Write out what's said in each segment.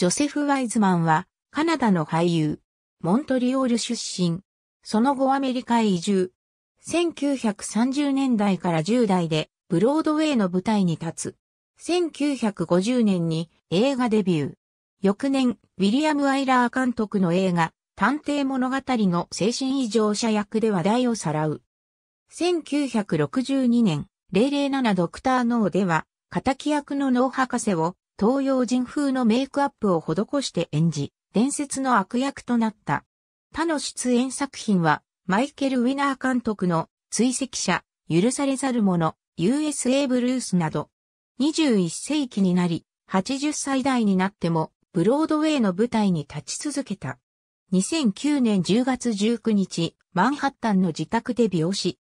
ジョセフ・ワイズマンは、カナダの俳優、モントリオール出身。その後アメリカへ移住。1930年代から10代で、ブロードウェイの舞台に立つ。1950年に映画デビュー。翌年、ウィリアム・アイラー監督の映画、探偵物語の精神異常者役で話題をさらう。1962年、007ドクター・ノーでは、仇役の脳博士を東洋人風のメイクアップを施して演じ、伝説の悪役となった。他の出演作品は、マイケル・ウィナー監督の追跡者、許されざる者、USA ブルースなど、21世紀になり、80歳代になっても、ブロードウェイの舞台に立ち続けた。2009年10月19日、マンハッタンの自宅で病死。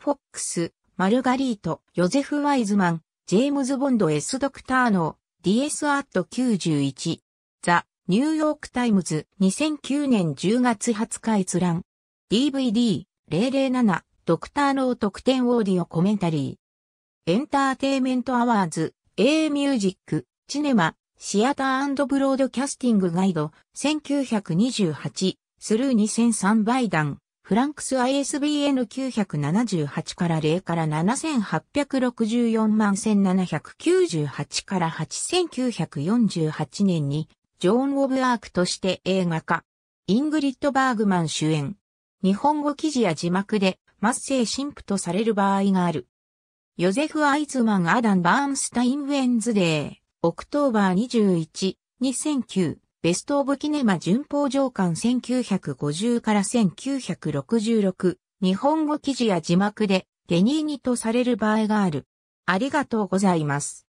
フォックス、マルガリート、ヨゼフ・ワイズマン、ジェームズ・ボンド・エス・ドクターの DS アット91、ザ・ニューヨークタイムズ2009年10月20日閲覧、DVD、007、ドクターの特典オーディオコメンタリー、エンターテイメントアワーズ、A ミュージック、チネマ、シアターブロードキャスティングガイド、1928、スルー2003倍弾、フランクス ISBN 978から0から7864万1798から8948年に、ジョーン・オブ・アークとして映画化。イングリッド・バーグマン主演。日本語記事や字幕で、マッセイ神父とされる場合がある。ヨゼフ・アイズマン・アダン・バーンスタイン・ウェンズデー、オクトーバー21、2009。ベスト・オブ・キネマ巡報上巻1950から1966、日本語記事や字幕で、ゲニーニとされる場合がある。ありがとうございます。